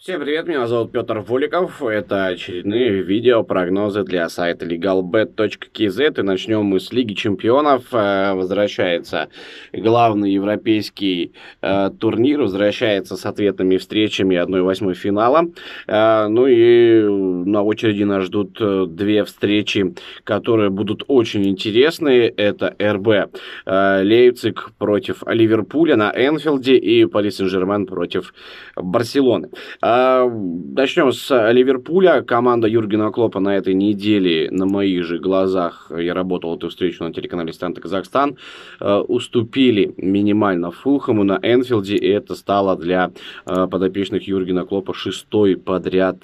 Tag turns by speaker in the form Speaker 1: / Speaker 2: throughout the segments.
Speaker 1: Всем привет, меня зовут Петр Воликов. Это очередные видео-прогнозы для сайта legalbet.kz. И начнем мы с Лиги Чемпионов. Э, возвращается главный европейский э, турнир. Возвращается с ответными встречами 1-8 финала. Э, ну и на очереди нас ждут две встречи, которые будут очень интересные. Это РБ Лейпциг против Ливерпуля на Энфилде и Пари Сен-Жермен против Барселоны. А, начнем с э, Ливерпуля. Команда Юргена Клопа на этой неделе на моих же глазах, я работал эту встречу на телеканале «Станта Казахстан», э, уступили минимально Фулхэму на Энфилде, и это стало для э, подопечных Юргена Клопа шестой подряд,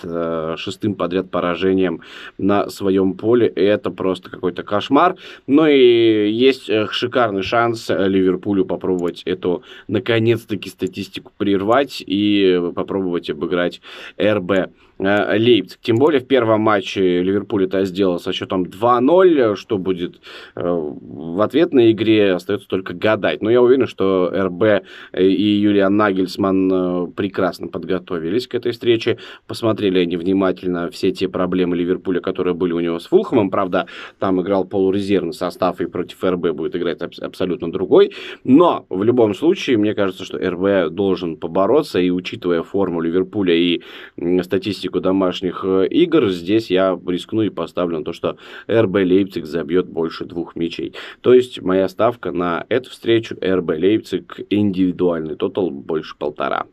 Speaker 1: шестым подряд поражением на своем поле. И это просто какой-то кошмар. Но ну и есть шикарный шанс Ливерпулю попробовать эту, наконец-таки, статистику прервать и попробовать обыграть играть РБ. Э, Лейпциг. Тем более в первом матче Ливерпуль это сделал со счетом 2-0. Что будет э, в ответной игре, остается только гадать. Но я уверен, что РБ э, и Юлиан Нагельсман прекрасно подготовились к этой встрече. Посмотрели они внимательно все те проблемы Ливерпуля, которые были у него с Фулхомом. Правда, там играл полурезервный состав и против РБ будет играть абсолютно другой. Но в любом случае, мне кажется, что РБ должен побороться. И учитывая форму Ливерпуля и статистику статистику домашних э, игр, здесь я рискну и поставлю на то, что РБ Лейпциг забьет больше двух мячей. То есть моя ставка на эту встречу РБ Лейпциг индивидуальный тотал больше полтора.